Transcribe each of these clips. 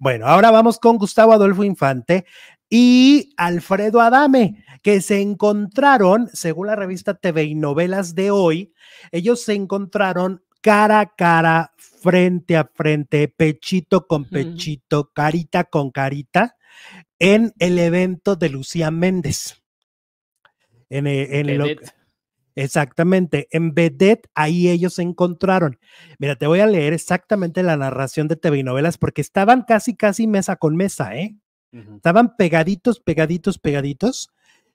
Bueno, ahora vamos con Gustavo Adolfo Infante y Alfredo Adame, que se encontraron, según la revista TV y Novelas de hoy, ellos se encontraron cara a cara, frente a frente, pechito con pechito, carita con carita, en el evento de Lucía Méndez. En, e, Exactamente, en Vedette ahí ellos se encontraron. Mira, te voy a leer exactamente la narración de TV y novelas porque estaban casi, casi mesa con mesa, ¿eh? Estaban pegaditos, pegaditos, pegaditos.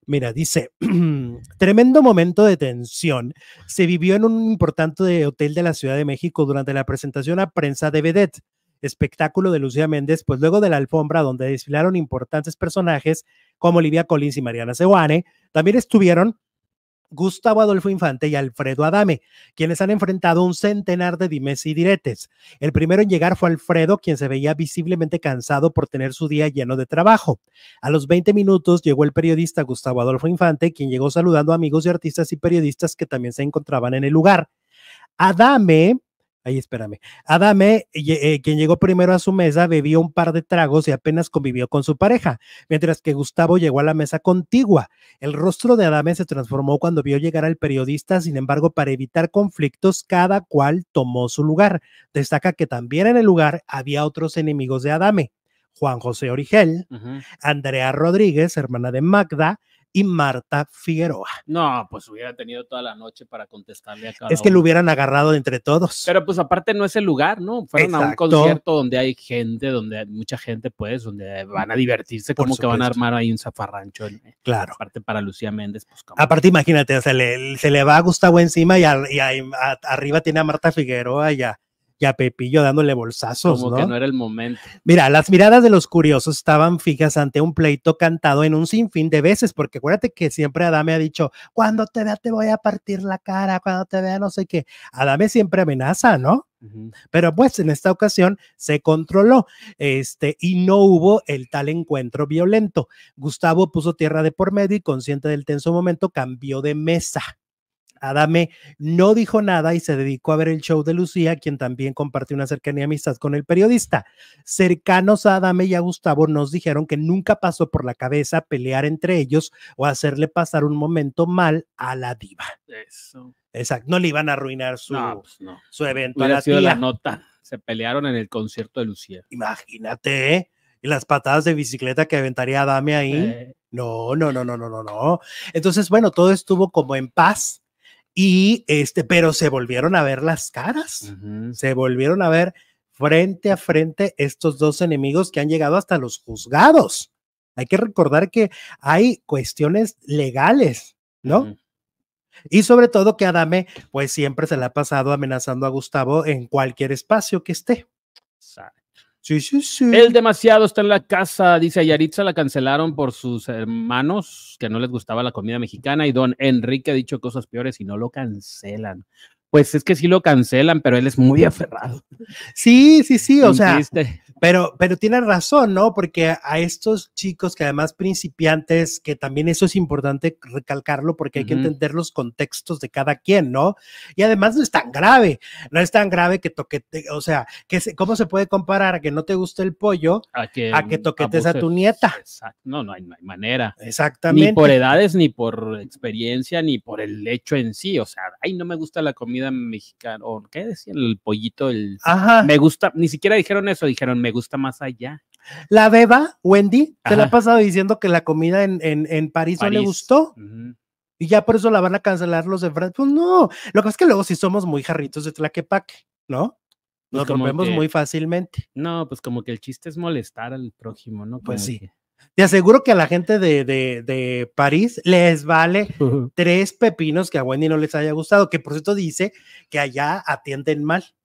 Mira, dice, tremendo momento de tensión se vivió en un importante hotel de la Ciudad de México durante la presentación a prensa de Vedette, espectáculo de Lucía Méndez, pues luego de la alfombra donde desfilaron importantes personajes como Olivia Collins y Mariana Seguane también estuvieron Gustavo Adolfo Infante y Alfredo Adame, quienes han enfrentado un centenar de dimes y diretes. El primero en llegar fue Alfredo, quien se veía visiblemente cansado por tener su día lleno de trabajo. A los 20 minutos llegó el periodista Gustavo Adolfo Infante, quien llegó saludando a amigos y artistas y periodistas que también se encontraban en el lugar. Adame ahí espérame. Adame, eh, quien llegó primero a su mesa, bebió un par de tragos y apenas convivió con su pareja, mientras que Gustavo llegó a la mesa contigua. El rostro de Adame se transformó cuando vio llegar al periodista, sin embargo, para evitar conflictos, cada cual tomó su lugar. Destaca que también en el lugar había otros enemigos de Adame. Juan José Origel, Andrea Rodríguez, hermana de Magda, y Marta Figueroa. No, pues hubiera tenido toda la noche para contestarle a cada Es que lo hubieran agarrado entre todos. Pero pues aparte no es el lugar, ¿no? Fueron a un concierto donde hay gente, donde hay mucha gente, pues, donde van a divertirse, como que van a armar ahí un zafarrancho. Eh, claro. Aparte para Lucía Méndez, pues Aparte, imagínate, se le, va a Gustavo encima y, arriba tiene a Marta Figueroa y y a Pepillo dándole bolsazos. Como ¿no? que no era el momento. Mira, las miradas de los curiosos estaban fijas ante un pleito cantado en un sinfín de veces, porque acuérdate que siempre Adame ha dicho, cuando te vea te voy a partir la cara, cuando te vea no sé qué. Adame siempre amenaza, ¿no? Pero pues en esta ocasión se controló este, y no hubo el tal encuentro violento. Gustavo puso tierra de por medio y consciente del tenso momento cambió de mesa. Adame no dijo nada y se dedicó a ver el show de Lucía, quien también compartió una cercanía y amistad con el periodista. Cercanos a Adame y a Gustavo nos dijeron que nunca pasó por la cabeza pelear entre ellos o hacerle pasar un momento mal a la diva. Eso. Exacto, no le iban a arruinar su, pues, su evento. a la sido nota. Se pelearon en el concierto de Lucía. Imagínate, ¿eh? Y las patadas de bicicleta que aventaría Adame ahí. No, no, no, no, no, no, no. Entonces, bueno, todo estuvo como en paz y este, pero se volvieron a ver las caras, se volvieron a ver frente a frente estos dos enemigos que han llegado hasta los juzgados. Hay que recordar que hay cuestiones legales, ¿no? Y sobre todo que Adame, pues siempre se le ha pasado amenazando a Gustavo en cualquier espacio que esté. Sí, sí, sí. Él demasiado está en la casa, dice Ayaritza, la cancelaron por sus hermanos que no les gustaba la comida mexicana y don Enrique ha dicho cosas peores y no lo cancelan. Pues es que sí lo cancelan, pero él es muy aferrado. Sí, sí, sí, o sea, pero, pero tiene razón, ¿no? Porque a estos chicos que además principiantes, que también eso es importante recalcarlo porque hay que entender los contextos de cada quien, ¿no? Y además no es tan grave, no es tan grave que toquete, eh, o sea, que ¿cómo se puede comparar a que no te guste el pollo a que, a toquetes a tu nieta? no, no hay, manera. Exactamente. Ni por edades, ni por experiencia, ni por el hecho en sí, o sea, ay, no me gusta la comida mexicana, o qué decían, el pollito, el... Ajá. Me gusta, ni siquiera dijeron eso, dijeron, gusta más allá. La beba, Wendy, te la ha pasado diciendo que la comida en, en, París, no le gustó. Y ya por eso la van a cancelar los de Francia. Pues no, lo que pasa es que luego si somos muy jarritos de Tlaquepaque, ¿no? Pues Nos rompemos muy fácilmente. No, pues como que el chiste es molestar al prójimo, ¿no? pues sí. Te aseguro que a la gente de, París les vale tres pepinos que a Wendy no les haya gustado, que por cierto dice que allá atienden mal.